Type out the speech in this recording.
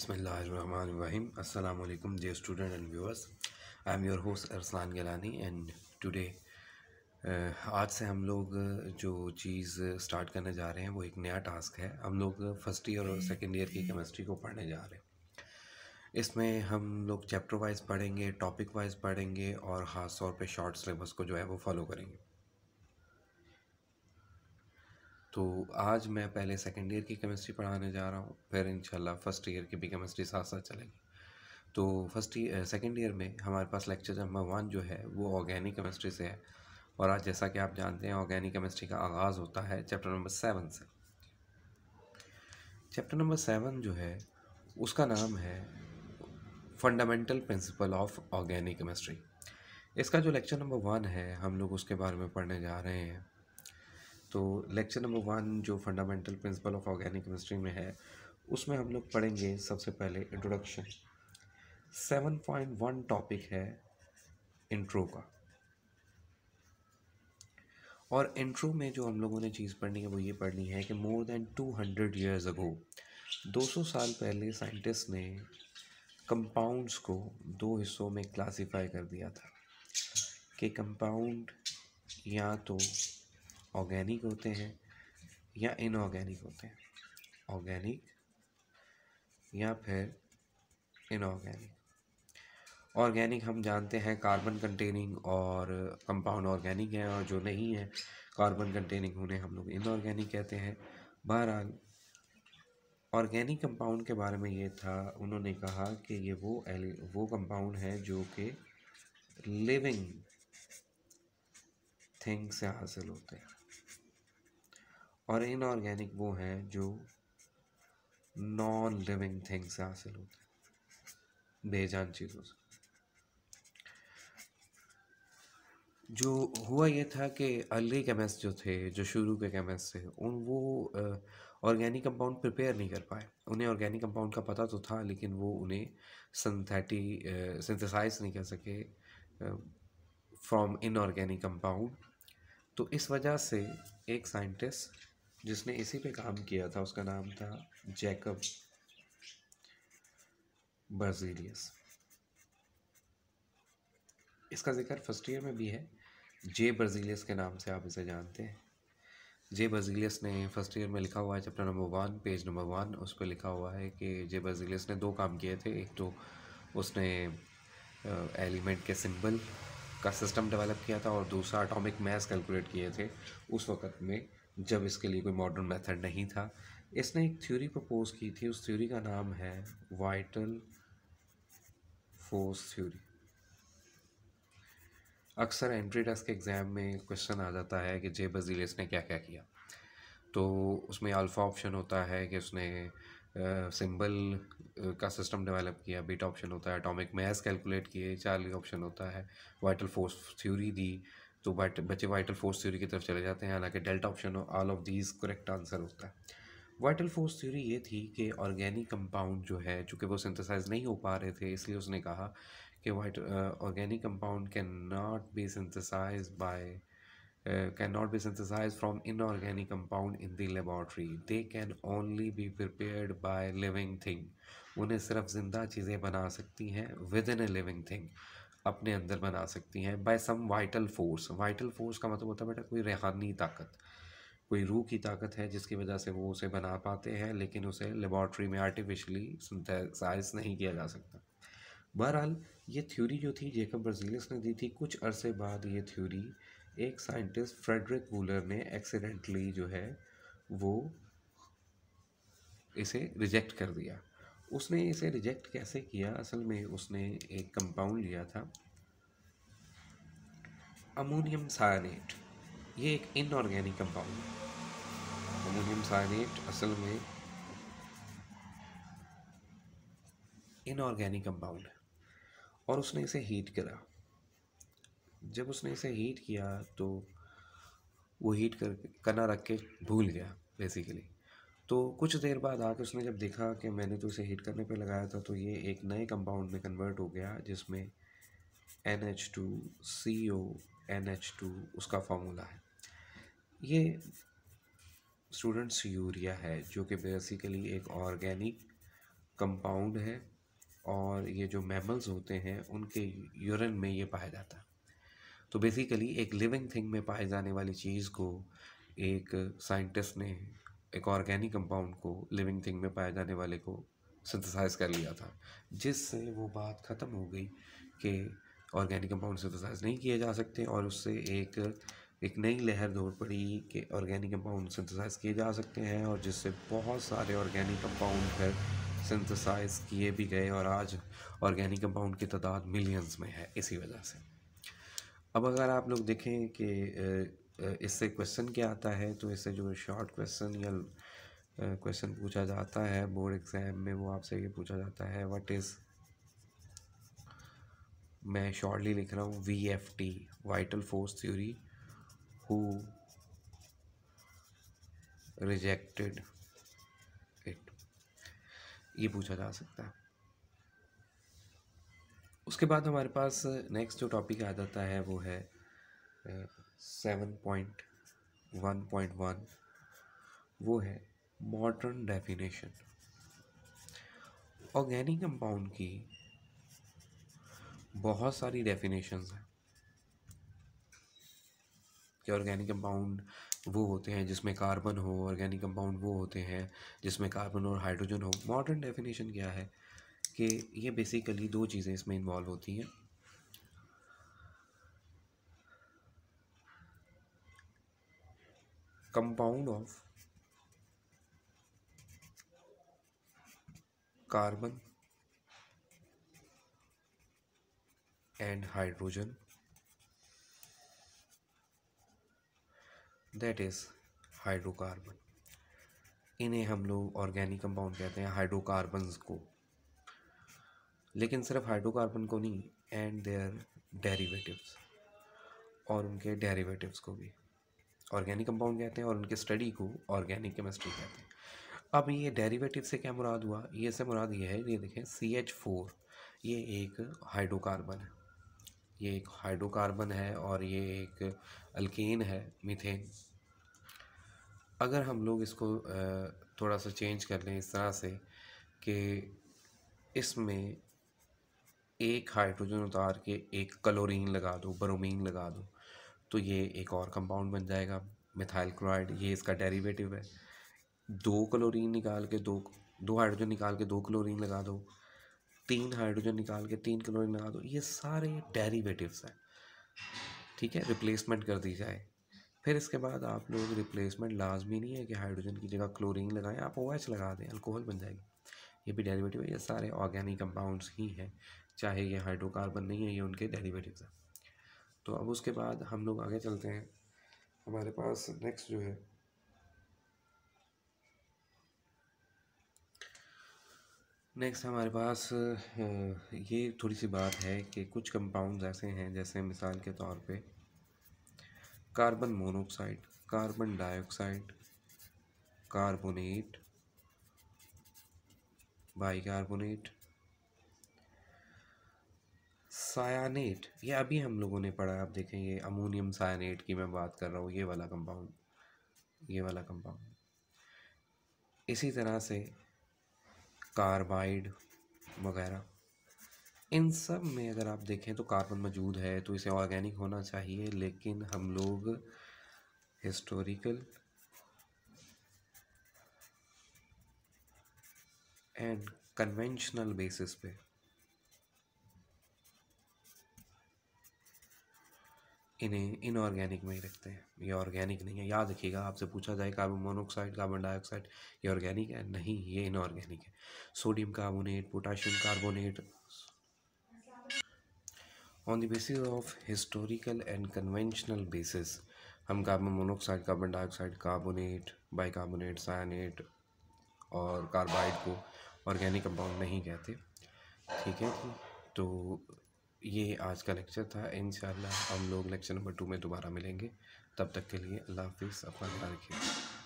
Bismillahirrahmanirrahim. अल्लाम alaikum student and viewers I am your host Arsalan Galani and today आज से हम लोग uh, जो चीज़ स्टार्ट करने जा रहे हैं वो एक नया टास्क है हम लोग फर्स्ट ईयर और सेकेंड ईयर की केमिस्ट्री को पढ़ने जा रहे हैं इसमें हम लोग चैप्टर वाइज पढ़ेंगे टॉपिक वाइज पढ़ेंगे और ख़ास तौर शॉर्ट सलेबस को जो है वो फॉलो करेंगे तो आज मैं पहले सेकेंड ईयर की केमिस्ट्री पढ़ाने जा रहा हूँ फिर इंशाल्लाह फर्स्ट ईयर की भी केमिस्ट्री साथ साथ चलेगी तो फर्स्ट ईयर सेकेंड ईयर में हमारे पास लेक्चर नंबर वन जो है वो ऑर्गेनिक केमिस्ट्री से है और आज जैसा कि आप जानते हैं ऑर्गेनिक केमिस्ट्री का आगाज़ होता है चैप्टर नंबर सेवन से चैप्टर नंबर सेवन जो है उसका नाम है fundamental principle of organic chemistry इसका जो लेक्चर नंबर वन है हम लोग उसके बारे में पढ़ने जा रहे हैं तो लेक्चर नंबर वन जो fundamental principle of organic chemistry में है उसमें हम लोग पढ़ेंगे सबसे पहले introduction seven point one topic है इंट्रो का और इंट्रो में जो हम लोगों ने चीज़ पढ़नी है वो ये पढ़नी है कि more than two hundred years ago दो सौ साल पहले साइंटिस्ट ने कंपाउंड्स को दो हिस्सों में क्लासिफाई कर दिया था कि कंपाउंड या तो ऑर्गेनिक होते हैं या इनऑर्गेनिक होते हैं ऑर्गेनिक या फिर इनऑर्गेनिक ऑर्गेनिक हम जानते हैं कार्बन कंटेनिंग और कंपाउंड ऑर्गेनिक है और जो नहीं है कार्बन कंटेनिंग उन्हें हम लोग इनऑर्गेनिक कहते हैं बहरहाल ऑर्गेनिक कंपाउंड के बारे में ये था उन्होंने कहा कि ये वो एल वो कंपाउंड है जो कि लिविंग थिंग से हासिल होते हैं और इनऑर्गेनिक वो हैं जो नॉन लिविंग थिंग्स से हासिल होते हैं बेजान चीज़ों से जो हुआ ये था कि अर्ली केमिस्ट जो थे जो शुरू के केमिस्ट थे उन वो ऑर्गेनिक कंपाउंड प्रिपेयर नहीं कर पाए उन्हें ऑर्गेनिक कंपाउंड का पता तो था लेकिन वो उन्हें सिंथेटिक सिंथेसाइज नहीं कर सके फ्रॉम इनऑर्गेनिक कंपाउंड तो इस वजह से एक साइंटिस्ट जिसने इसी पे काम किया था उसका नाम था जैकब बर्जीलियस इसका जिक्र फर्स्ट ईयर में भी है जे बर्जीलियस के नाम से आप इसे जानते हैं जे बर्जीलियस ने फर्स्ट ईयर में लिखा हुआ है chapter number one page number one उस पर लिखा हुआ है कि जे बर्जीलियस ने दो काम किए थे एक तो उसने एलिमेंट के सिंबल का सिस्टम डेवलप किया था और दूसरा अटोमिक मैस कैलकुलेट किए थे उस वक्त में जब इसके लिए कोई मॉडर्न मेथड नहीं था इसने एक थ्योरी प्रपोज की थी उस थ्योरी का नाम है वाइटल फोर्स थ्योरी अक्सर एंट्री टेस्ट के एग्ज़ाम में क्वेश्चन आ जाता है कि जे बजीलेस ने क्या क्या किया तो उसमें अल्फ़ा ऑप्शन होता है कि उसने सिंबल uh, uh, का सिस्टम डेवलप किया बीटा ऑप्शन होता है एटॉमिक मैस कैलकुलेट किए चार्ली ऑप्शन होता है वाइटल फोर्स थ्योरी दी तो वाइट बच्चे वाइटल फोर्स थ्योरी की तरफ चले जाते हैं हालांकि delta option all of these correct answer होता है वाइटल फोर्स थ्योरी ये थी कि ऑर्गेनिक कंपाउंड जो है चूँकि वो सिंथेसाइज नहीं हो पा रहे थे इसलिए उसने कहा कि वाइट organic compound can not be synthesise by can not be synthesise from inorganic compound in the laboratory they can only be prepared by living thing उन्हें सिर्फ ज़िंदा चीज़ें बना सकती हैं within a living thing अपने अंदर बना सकती हैं by some vital force vital force का मतलब होता है बेटा कोई रेहानी ताकत कोई रूह की ताकत है जिसकी वजह से वो उसे बना पाते हैं लेकिन उसे लेबॉर्ट्री में आर्टिफिशली सिंथेसाइज नहीं किया जा सकता बहरहाल ये थ्योरी जो थी जेकब ब्रजीलियस ने दी थी कुछ अरसे बाद ये थ्योरी एक साइंटिस्ट फ्रेडरिक वूलर ने एक्सीडेंटली जो है वो इसे रिजेक्ट कर दिया उसने इसे रिजेक्ट कैसे किया असल में उसने एक कंपाउंड लिया था अमोनियम साइनेट ये एक इनऑर्गेनिक कंपाउंड है अमोनियम साइनेट असल में इनऑर्गेनिक कंपाउंड है और उसने इसे हीट करा जब उसने इसे हीट किया तो वो हीट कर कना रख के भूल गया बेसिकली तो कुछ देर बाद आके उसने जब देखा कि मैंने तो इसे हीट करने पे लगाया था तो ये एक नए कंपाउंड में कन्वर्ट हो गया जिसमें N H two C O N H two उसका फार्मूला है ये स्टूडेंट्स यूरिया है जो कि बेसिकली एक ऑर्गेनिक कंपाउंड है और ये जो मैमल्स होते हैं उनके यूरिन में ये पाया जाता है तो बेसिकली एक लिविंग थिंग में पाए जाने वाली चीज़ को एक साइंटिस्ट ने एक ऑर्गेनिक कंपाउंड को लिविंग थिंग में पाए जाने वाले को सिंथेसाइज कर लिया था जिससे वो बात ख़त्म हो गई कि ऑर्गेनिक कंपाउंड सिंथेसाइज नहीं किए जा सकते और उससे एक एक नई लहर दौड़ पड़ी कि ऑर्गेनिक कंपाउंड सिंथेसाइज किए जा सकते हैं और जिससे बहुत सारे ऑर्गेनिक कंपाउंड फिर सिंथेसाइज किए भी गए और आज ऑर्गेनिक कंपाउंड की तादाद मिलियंस में है इसी वजह से अब अगर आप लोग देखें कि इससे क्वेश्चन क्या आता है तो इससे जो शॉर्ट क्वेश्चन या क्वेश्चन पूछा जाता है बोर्ड एग्ज़ाम में वो आपसे ये पूछा जाता है व्हाट इज़ मैं शॉर्टली लिख रहा हूँ V F T vital force theory who rejected it ये पूछा जा सकता है उसके बाद हमारे पास नेक्स्ट जो टॉपिक आ जाता है वो है seven point one point one वो है मॉडर्न डेफिनेशन ऑर्गेनिक कंपाउंड की बहुत सारी डेफिनेशंस हैं कि ऑर्गेनिक कंपाउंड वो होते हैं जिसमें कार्बन हो ऑर्गेनिक कंपाउंड वो होते हैं जिसमें कार्बन और हाइड्रोजन हो मॉडर्न डेफिनेशन क्या है कि ये बेसिकली दो चीज़ें इसमें इन्वॉल्व होती हैं compound of carbon and hydrogen that is hydrocarbon इन्हें हम लोग ऑर्गेनिक कंपाउंड कहते हैं हाइड्रोकार्बन को लेकिन सिर्फ हाइड्रोकार्बन को नहीं एंड देयर डेरिवेटिव्स और उनके डेरिवेटिव्स को भी ऑर्गेनिक कंपाउंड कहते हैं और उनके स्टडी को ऑर्गेनिक केमिस्ट्री कहते हैं अब ये डेरिवेटिव से क्या मुराद हुआ ये से मुराद ये है ये देखें सी एच फोर ये एक हाइड्रोकार्बन है ये एक हाइड्रोकार्बन है और ये एक अल्केन है मीथेन अगर हम लोग इसको थोड़ा सा चेंज कर लें इस तरह से कि इसमें एक हाइड्रोजन उतार के एक क्लोरीन लगा दो ब्रोमीन लगा दो तो ये एक और कंपाउंड बन जाएगा मिथाइल क्लोराइड ये इसका डेरिवेटिव है दो क्लोरीन निकाल के दो दो हाइड्रोजन निकाल के दो क्लोरीन लगा दो तीन हाइड्रोजन निकाल के तीन क्लोरीन लगा दो ये सारे डेरिवेटिव्स हैं ठीक है रिप्लेसमेंट कर दी जाए फिर इसके बाद आप लोग रिप्लेसमेंट लाजमी नहीं है कि हाइड्रोजन की जगह क्लोरीन लगाएं आप ओ OH लगा दें अल्कोहल बन जाएगी ये भी डेरिवेटिव है ये सारे ऑर्गेनिक कंपाउंड्स ही हैं चाहे ये हाइड्रोकार्बन नहीं है ये उनके डेरिवेटिव्स हैं तो अब उसके बाद हम लोग आगे चलते हैं हमारे पास नेक्स्ट जो है नेक्स्ट हमारे पास ये थोड़ी सी बात है कि कुछ कंपाउंड्स ऐसे हैं जैसे मिसाल के तौर पे carbon monoxide carbon dioxide carbonate bicarbonate cyanate ये अभी हम लोगों ने पढ़ा है आप ये अमोनियम सायानेट की मैं बात कर रहा हूँ ये वाला कंपाउंड ये वाला कंपाउंड इसी तरह से कार्बाइड वगैरह इन सब में अगर आप देखें तो कार्बन मौजूद है तो इसे ऑर्गेनिक होना चाहिए लेकिन हम लोग हिस्टोरिकल एंड कन्वेंशनल बेसिस पे इन्हें इनऑर्गेनिक में ही रखते हैं ये ऑर्गेनिक नहीं है याद रखिएगा आपसे पूछा जाए कार्बन मोनोऑक्साइड कार्बन डाइऑक्साइड ये ऑर्गेनिक है नहीं ये इनऑर्गेनिक है sodium carbonate potassium carbonate on the basis of historical and conventional basis हम carbon monoxide carbon dioxide carbonate bicarbonate cyanate और कार्बाइड को ऑर्गेनिक कंपाउंड नहीं कहते ठीक है तो ये आज का लेक्चर था इन हम लोग लेक्चर नंबर टू में दोबारा मिलेंगे तब तक के लिए अल्लाह हाफिज़ अपना ख्याल रखिए